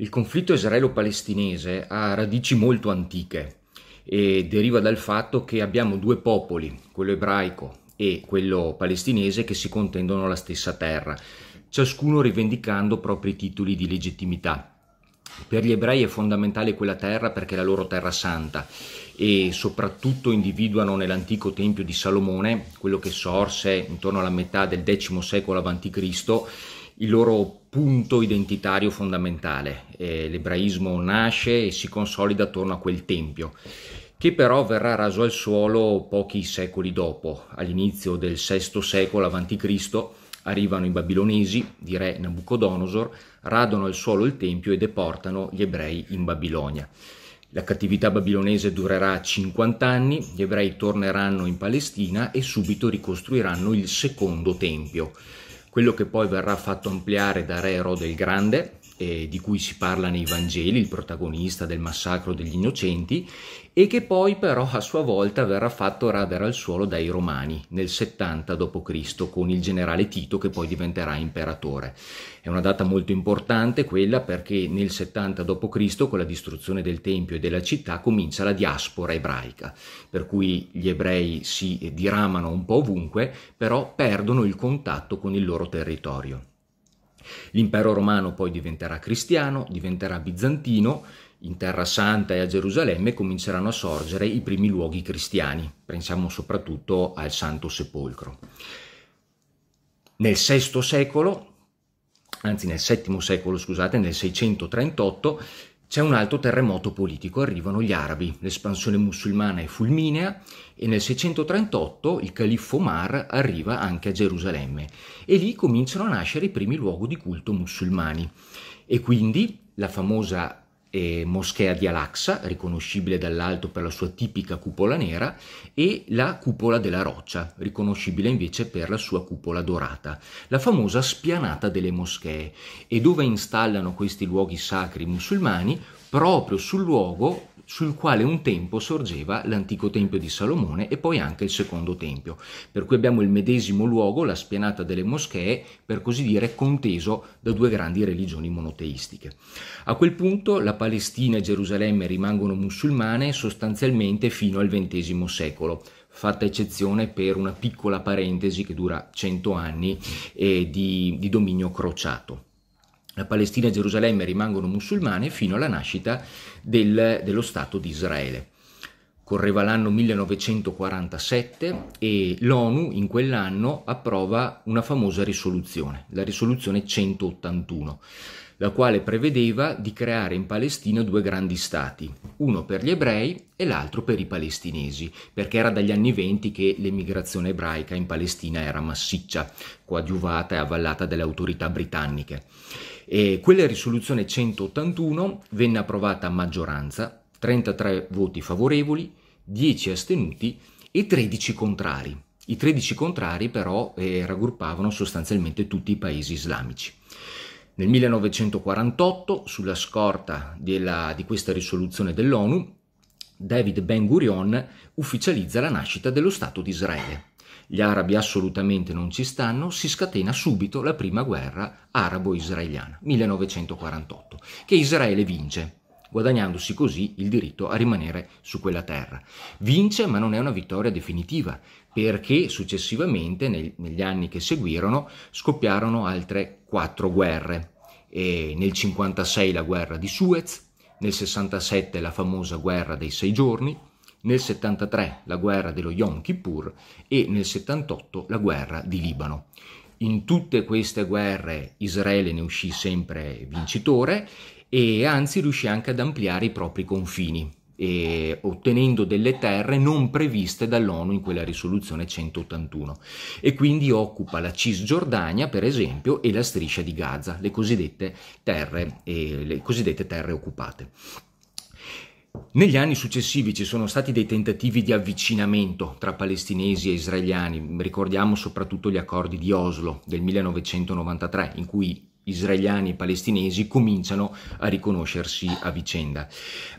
Il conflitto israelo-palestinese ha radici molto antiche e deriva dal fatto che abbiamo due popoli, quello ebraico e quello palestinese, che si contendono la stessa terra, ciascuno rivendicando propri titoli di legittimità. Per gli ebrei è fondamentale quella terra perché è la loro terra santa e soprattutto individuano nell'antico Tempio di Salomone, quello che sorse intorno alla metà del X secolo a.C., il loro punto identitario fondamentale. Eh, l'ebraismo nasce e si consolida attorno a quel tempio, che però verrà raso al suolo pochi secoli dopo. All'inizio del VI secolo a.C. arrivano i babilonesi di re Nabucodonosor, radono al suolo il tempio e deportano gli ebrei in Babilonia. La cattività babilonese durerà 50 anni, gli ebrei torneranno in Palestina e subito ricostruiranno il secondo tempio quello che poi verrà fatto ampliare da Re Erode il Grande eh, di cui si parla nei Vangeli, il protagonista del massacro degli innocenti, e che poi però a sua volta verrà fatto radere al suolo dai Romani nel 70 d.C. con il generale Tito che poi diventerà imperatore. È una data molto importante quella perché nel 70 d.C. con la distruzione del Tempio e della città comincia la diaspora ebraica, per cui gli ebrei si diramano un po' ovunque, però perdono il contatto con il loro territorio. L'impero romano poi diventerà cristiano, diventerà bizantino, in Terra Santa e a Gerusalemme cominceranno a sorgere i primi luoghi cristiani, pensiamo soprattutto al Santo Sepolcro. Nel VI secolo, anzi nel VII secolo, scusate, nel 638, c'è un altro terremoto politico, arrivano gli arabi, l'espansione musulmana è fulminea e nel 638 il califfo Omar arriva anche a Gerusalemme e lì cominciano a nascere i primi luoghi di culto musulmani e quindi la famosa eh, moschea di Al-Aqsa, riconoscibile dall'alto per la sua tipica cupola nera, e la cupola della roccia, riconoscibile invece per la sua cupola dorata, la famosa spianata delle moschee, e dove installano questi luoghi sacri musulmani, proprio sul luogo sul quale un tempo sorgeva l'antico tempio di Salomone e poi anche il secondo tempio. Per cui abbiamo il medesimo luogo, la spianata delle moschee, per così dire conteso da due grandi religioni monoteistiche. A quel punto la Palestina e Gerusalemme rimangono musulmane sostanzialmente fino al XX secolo fatta eccezione per una piccola parentesi che dura 100 anni eh, di, di dominio crociato la Palestina e Gerusalemme rimangono musulmane fino alla nascita del, dello Stato di Israele. Correva l'anno 1947 e l'ONU in quell'anno approva una famosa risoluzione, la risoluzione 181, la quale prevedeva di creare in Palestina due grandi stati, uno per gli ebrei e l'altro per i palestinesi, perché era dagli anni 20 che l'emigrazione ebraica in Palestina era massiccia, coadiuvata e avvallata dalle autorità britanniche. E quella risoluzione 181 venne approvata a maggioranza, 33 voti favorevoli, 10 astenuti e 13 contrari. I 13 contrari però eh, raggruppavano sostanzialmente tutti i paesi islamici. Nel 1948, sulla scorta della, di questa risoluzione dell'ONU, David Ben Gurion ufficializza la nascita dello Stato di Israele gli arabi assolutamente non ci stanno, si scatena subito la prima guerra arabo-israeliana, 1948, che Israele vince, guadagnandosi così il diritto a rimanere su quella terra. Vince, ma non è una vittoria definitiva, perché successivamente, nel, negli anni che seguirono, scoppiarono altre quattro guerre. E nel 1956 la guerra di Suez, nel 67 la famosa guerra dei sei giorni, nel 73 la guerra dello Yom Kippur e nel 78 la guerra di Libano. In tutte queste guerre Israele ne uscì sempre vincitore e anzi riuscì anche ad ampliare i propri confini, ottenendo delle terre non previste dall'ONU in quella risoluzione 181 e quindi occupa la Cisgiordania per esempio e la striscia di Gaza, le cosiddette terre, eh, le cosiddette terre occupate. Negli anni successivi ci sono stati dei tentativi di avvicinamento tra palestinesi e israeliani, ricordiamo soprattutto gli accordi di Oslo del 1993, in cui israeliani e palestinesi cominciano a riconoscersi a vicenda.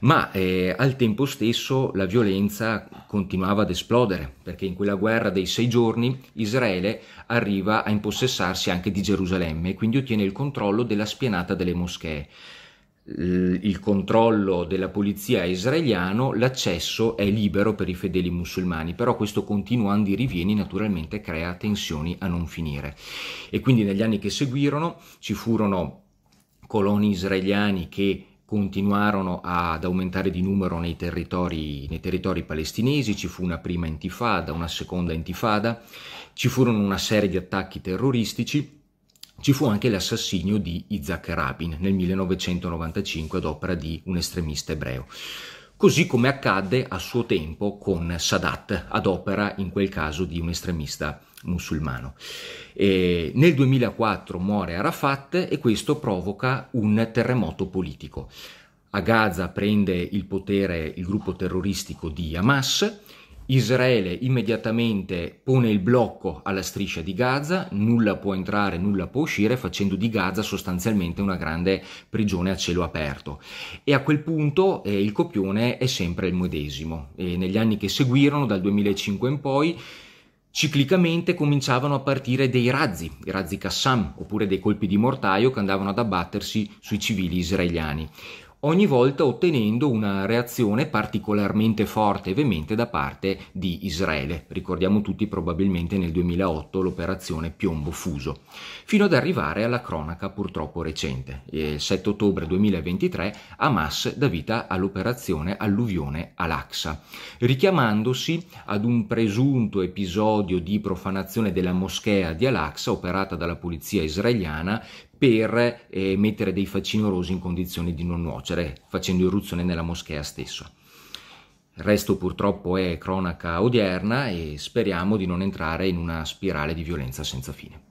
Ma eh, al tempo stesso la violenza continuava ad esplodere, perché in quella guerra dei sei giorni Israele arriva a impossessarsi anche di Gerusalemme e quindi ottiene il controllo della spianata delle moschee il controllo della polizia israeliano, l'accesso è libero per i fedeli musulmani, però questo continuo andi rivieni naturalmente crea tensioni a non finire. E quindi negli anni che seguirono ci furono coloni israeliani che continuarono ad aumentare di numero nei territori, nei territori, palestinesi, ci fu una prima intifada, una seconda intifada, ci furono una serie di attacchi terroristici ci fu anche l'assassinio di Isaac Rabin nel 1995 ad opera di un estremista ebreo così come accadde a suo tempo con Sadat, ad opera in quel caso di un estremista musulmano. E nel 2004 muore Arafat e questo provoca un terremoto politico. A Gaza prende il potere il gruppo terroristico di Hamas, Israele immediatamente pone il blocco alla striscia di Gaza, nulla può entrare, nulla può uscire, facendo di Gaza sostanzialmente una grande prigione a cielo aperto. E a quel punto eh, il copione è sempre il medesimo. E negli anni che seguirono, dal 2005 in poi, ciclicamente cominciavano a partire dei razzi, i razzi Qassam, oppure dei colpi di mortaio che andavano ad abbattersi sui civili israeliani ogni volta ottenendo una reazione particolarmente forte e veemente da parte di Israele. Ricordiamo tutti probabilmente nel 2008 l'operazione Piombo Fuso, fino ad arrivare alla cronaca purtroppo recente. Il 7 ottobre 2023 Hamas dà vita all'operazione Alluvione Al-Aqsa, richiamandosi ad un presunto episodio di profanazione della moschea di Al-Aqsa operata dalla polizia israeliana per eh, mettere dei faccini rosi in condizione di non nuocere, facendo irruzione nella moschea stessa. Il resto purtroppo è cronaca odierna e speriamo di non entrare in una spirale di violenza senza fine.